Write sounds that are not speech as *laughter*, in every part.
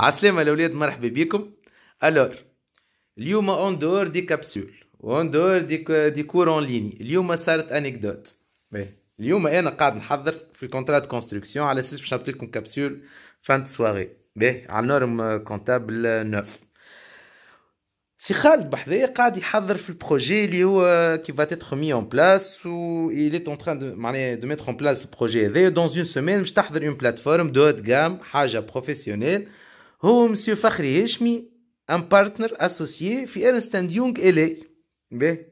عسلامة الاولاد مرحبا بكم الور اليوم اون دور دي كابسول اون دور دي دي كور اون ليني اليوم صارت انكدوت اليوم انا قاعد نحضر في كونترا دو كونستركسيون على اساس باش نعطيكم كابسول فان سواري باهي على نورم كونتابل نوف سي خالد بحذايا قاعد يحضر في البروجي اللي هو كي فا تيتخ مي اون بلاس و إلي تون en معناها دو ميتخ اون بلاس البروجي هذايا دون اون سيمين باش تحضر اون بلاتفورم دو هات جام حاجه بروفيسيونيل هو مسيو فخري هشمي ان بارتنر اسوسي في ارنست اند يونغ الي باهي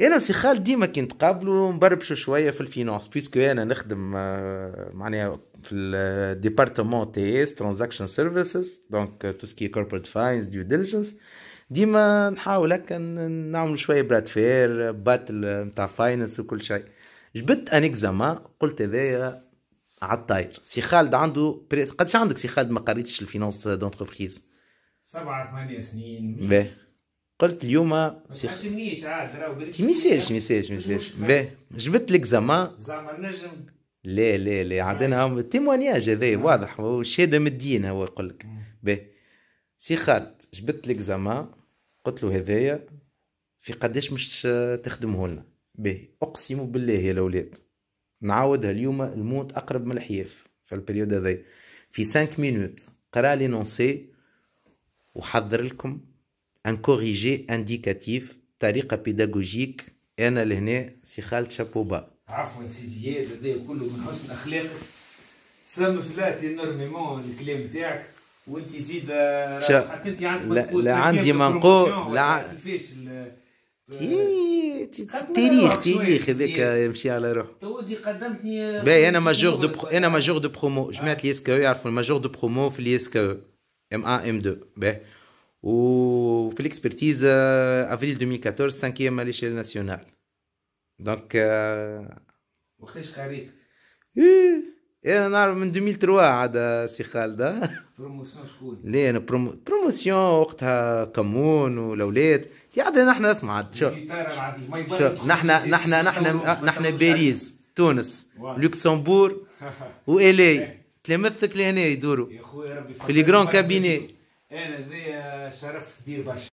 انا سي خالد ديما كي نتقابلوا نبربشوا شويه في الفينانس بيسكو انا نخدم آه، معناها في الديبارتمون تي اس ترانزاكشن سيرفيسز دونك تو سكي كوربريت فاينز ديو ديليجنس ديما نحاول هكا نعمل شويه براد فير باتل نتاع فاينانس وكل شيء جبت ان اكزاما قلت هذايا على الطاير سي خالد عنده بري... قداش عندك سي خالد ما قريتش الفينونس دونتربريز سبعة ثمانية سنين باهي قلت اليوم ما تحشمنيش عاد راهو بريك ما يسالش ما يسالش ما يسالش باهي جبت لك زعما زعما نجم لا لا لا عندنا تيموانياج هذا واضح وشهادة من الدين هو يقول لك باهي سي خالد جبت لك زعما قلت له هذايا في قداش مش تخدمه لنا باهي اقسم بالله يا الاولاد نعاودها اليوم الموت اقرب من الحياف في البريود هذايا في 5 مينوت قرا لي نونسي وحضر لكم ان كوريجي انديكاتيف طريقه بيداغوجيك انا لهنا سي خالد شابوبا عفوا سي زياد هذا كله من حسن اخلاقك سام فلات انورميمون الكلام تاعك وانت زيد حتى انت عندك لا, لا عندي منقول لا تاريخ تاريخ هذاك يمشي على روحه تودي قدمتني باهي انا ماجور دو بخ... انا ماجور دو برومو جماعه اليس كو يعرفوا الماجور دو برومو في اليس كو ام 1 ام 2 باهي وفي الاكسبرتيز افريل 2014 سانكيام على ليشيل ناسيونال دونك وقتاش قريت إيه. إيه، انا نعرف من 2003 عاد سي خالد بروموسيون شكون؟ لا انا برومو... بروموسيون وقتها كمون والاولاد عاد نحن اسمع عاد شوف شوف نحن نحن نحن نحن باريس تونس لوكسمبور *laughs* والي إيه. تلامذتك لهنا يدوروا يا خويا ربي في لي كابيني انا ذي آه، شرف كبير برشا